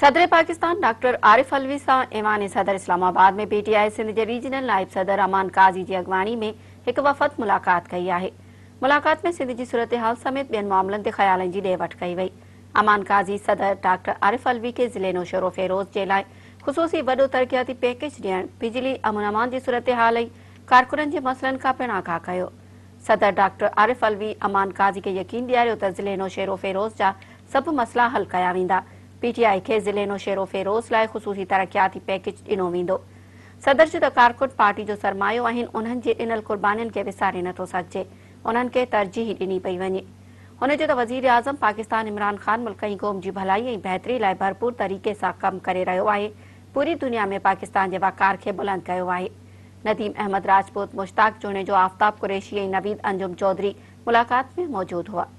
सदर पाकिस्तान डॉक्टर आरिफ़ अलवी सां इवानी सदर इस्लामाबाद में बेटी आए सिंध जे रीजनल नायब सदर अमान काज़ी में हिकु वफ़द मुलाक़ात कई आया वठ कई वई अमान काज़ी सदर डॉक्टर आरिफ़िलो शेरो फेरोज़ जे लाइ ख़ुशूसी वॾो तरक़ाती पेकेज डि॒युनि जे मसलनि खां पिणा गाह कयो सदर डॉक्टर आरिफ़ अलवी अमान काज़ी खे यकीन डि॒यारियो शेरो फेरोज़ جا मसला हल कया वेंदा पी टी आई खेती वेंदो कारकुट पार्टी जो सरमायो नथो सघजे पई वञे हुन जो त वज़ीर आज़म पाकिस्तान इमरान ख़ान मुल्क जी क़ौम जी भलाई ऐं बहितरी लाइ भरपूर तरीक़े सां कमु करे रहियो आहे पूरी दुनिया में पाकिस्तान जे वकार खे नदीम अहमद राजपूत मुश्ताक जोणे जो आफ़ताब कुरेशी ऐं नवीद अंजुम चौधरी मुलाक़ात में मौजूदु हुआ